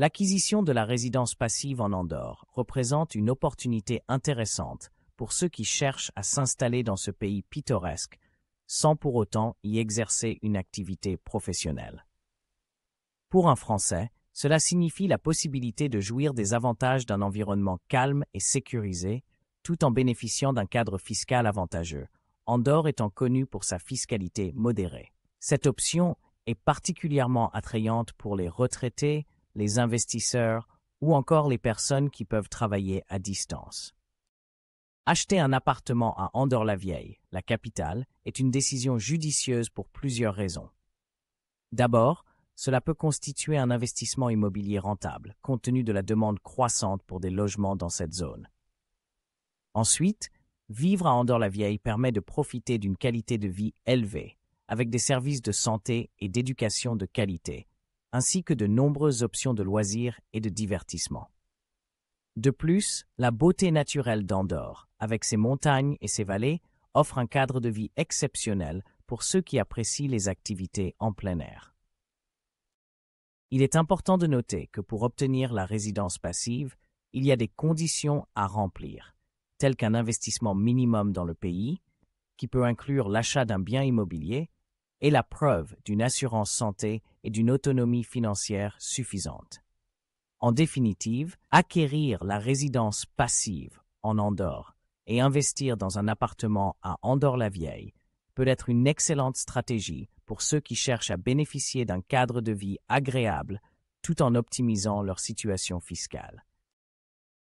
L'acquisition de la résidence passive en Andorre représente une opportunité intéressante pour ceux qui cherchent à s'installer dans ce pays pittoresque sans pour autant y exercer une activité professionnelle. Pour un Français, cela signifie la possibilité de jouir des avantages d'un environnement calme et sécurisé, tout en bénéficiant d'un cadre fiscal avantageux. Andorre étant connu pour sa fiscalité modérée. Cette option est particulièrement attrayante pour les retraités, les investisseurs ou encore les personnes qui peuvent travailler à distance. Acheter un appartement à Andorre-la-Vieille, la capitale, est une décision judicieuse pour plusieurs raisons. D'abord, cela peut constituer un investissement immobilier rentable, compte tenu de la demande croissante pour des logements dans cette zone. Ensuite, vivre à Andorre-la-Vieille permet de profiter d'une qualité de vie élevée, avec des services de santé et d'éducation de qualité, ainsi que de nombreuses options de loisirs et de divertissements. De plus, la beauté naturelle d'Andorre, avec ses montagnes et ses vallées, offre un cadre de vie exceptionnel pour ceux qui apprécient les activités en plein air. Il est important de noter que pour obtenir la résidence passive, il y a des conditions à remplir, telles qu'un investissement minimum dans le pays, qui peut inclure l'achat d'un bien immobilier, est la preuve d'une assurance santé et d'une autonomie financière suffisante. En définitive, acquérir la résidence passive en Andorre et investir dans un appartement à Andorre-la-Vieille peut être une excellente stratégie pour ceux qui cherchent à bénéficier d'un cadre de vie agréable tout en optimisant leur situation fiscale.